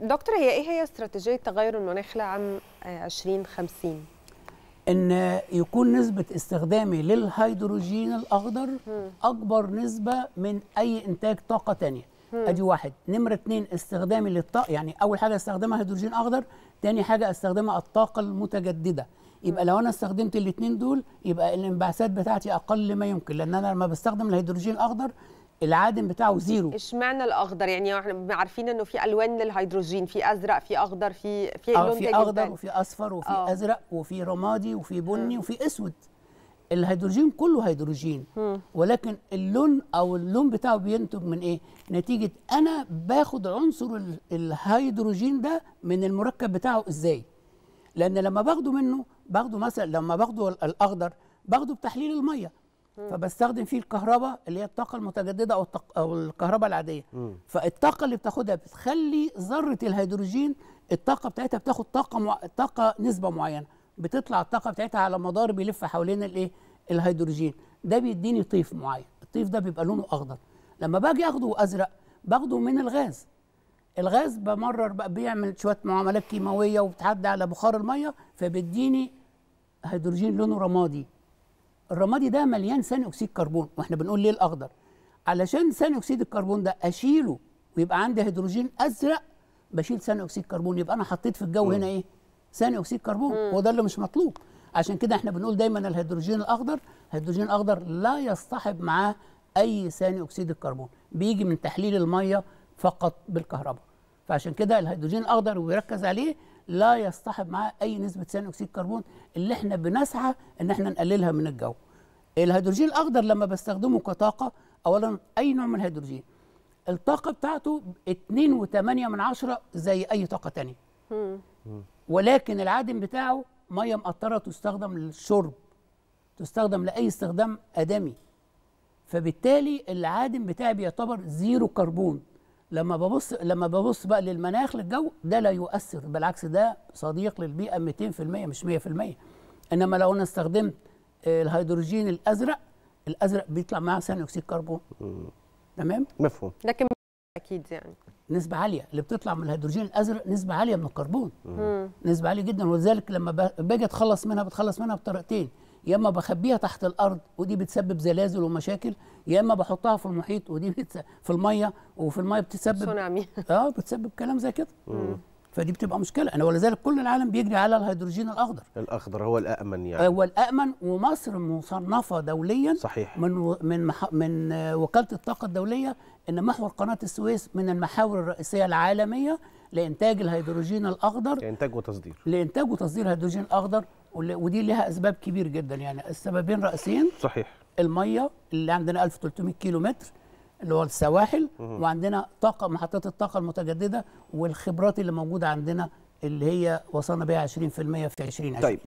دكتور هي ايه هي استراتيجيه تغير المناخ لعام 2050 آه، ان يكون نسبه استخدامي للهيدروجين الاخضر اكبر نسبه من اي انتاج طاقه تانية ادي واحد نمره اتنين استخدامي للطاقه يعني اول حاجه استخدمها هيدروجين اخضر تاني حاجه استخدمها الطاقه المتجدده يبقى لو انا استخدمت الاثنين دول يبقى الانبعاثات بتاعتي اقل ما يمكن لان انا لما بستخدم الهيدروجين الاخضر العادم بتاعه زيرو اشمعنى الاخضر يعني احنا عارفين انه في الوان للهيدروجين في ازرق في اخضر في في آه، لون في اخضر وفي اصفر وفي أوه. ازرق وفي رمادي وفي بني م. وفي اسود الهيدروجين كله هيدروجين م. ولكن اللون او اللون بتاعه بينتج من ايه نتيجه انا باخد عنصر الهيدروجين ده من المركب بتاعه ازاي لان لما باخده منه باخده مثلا لما باخده الاخضر باخده بتحليل الميه فبستخدم فيه الكهرباء اللي هي الطاقه المتجدده او التق... او الكهرباء العاديه مم. فالطاقه اللي بتاخدها بتخلي ذره الهيدروجين الطاقه بتاعتها بتاخد طاقه مع... طاقه نسبه معينه بتطلع الطاقه بتاعتها على مدار بيلف حوالين الايه الهيدروجين ده بيديني طيف معين الطيف ده بيبقى لونه اخضر لما باجي اخده ازرق باخده من الغاز الغاز بمرر بقى بيعمل شويه معاملات كيماويه وبتعدي على بخار الميه فبيديني هيدروجين لونه رمادي الرمادي ده مليان ثاني اكسيد كربون واحنا بنقول ليه الاخضر علشان ثاني اكسيد الكربون ده اشيله ويبقى عندي هيدروجين ازرق بشيل ثاني اكسيد كربون يبقى انا حطيت في الجو م. هنا ايه ثاني اكسيد كربون هو ده اللي مش مطلوب عشان كده احنا بنقول دايما الهيدروجين الاخضر الهيدروجين الاخضر لا يصطحب معاه اي ثاني اكسيد الكربون بيجي من تحليل الميه فقط بالكهرباء فعشان كده الهيدروجين الاخضر وبيركز عليه لا يصطحب معاه اي نسبه ثاني اكسيد الكربون اللي احنا بنسعى ان احنا نقللها من الجو الهيدروجين الاخضر لما بستخدمه كطاقه اولا اي نوع من الهيدروجين الطاقه بتاعته 2.8 زي اي طاقه ثانيه. ولكن العادم بتاعه ميه مقطره تستخدم للشرب تستخدم لاي استخدام ادمي فبالتالي العادم بتاعي بيعتبر زيرو كربون لما ببص لما ببص بقى للمناخ للجو ده لا يؤثر بالعكس ده صديق للبيئه 200% مش 100% انما لو انا استخدمت آه، الهيدروجين الازرق الازرق بيطلع معاه ثاني اكسيد كربون تمام مفهوم لكن اكيد يعني نسبة عالية اللي بتطلع من الهيدروجين الأزرق نسبة عالية من الكربون مم. نسبة عالية جدا ولذلك لما باجي أتخلص منها بتخلص منها بطريقتين يا اما بخبيها تحت الارض ودي بتسبب زلازل ومشاكل يا اما بحطها في المحيط ودي في الميه وفي الميه بتسبب تسونامي اه بتسبب كلام زي كده فدي بتبقى مشكله انا ولذلك كل العالم بيجري على الهيدروجين الاخضر الاخضر هو الامن يعني آه، هو الامن ومصر مصنفه دوليا صحيح من من من آه، وكاله الطاقه الدوليه ان محور قناه السويس من المحاور الرئيسيه العالميه لانتاج الهيدروجين الاخضر لانتاج وتصدير لانتاج وتصدير هيدروجين اخضر ودي لها اسباب كبير جدا يعني السببين رئيسيين صحيح الميه اللي عندنا 1300 كيلو متر اللي هو السواحل وعندنا طاقه محطات الطاقه المتجدده والخبرات اللي موجوده عندنا اللي هي وصلنا بيها 20% في 2020 طيب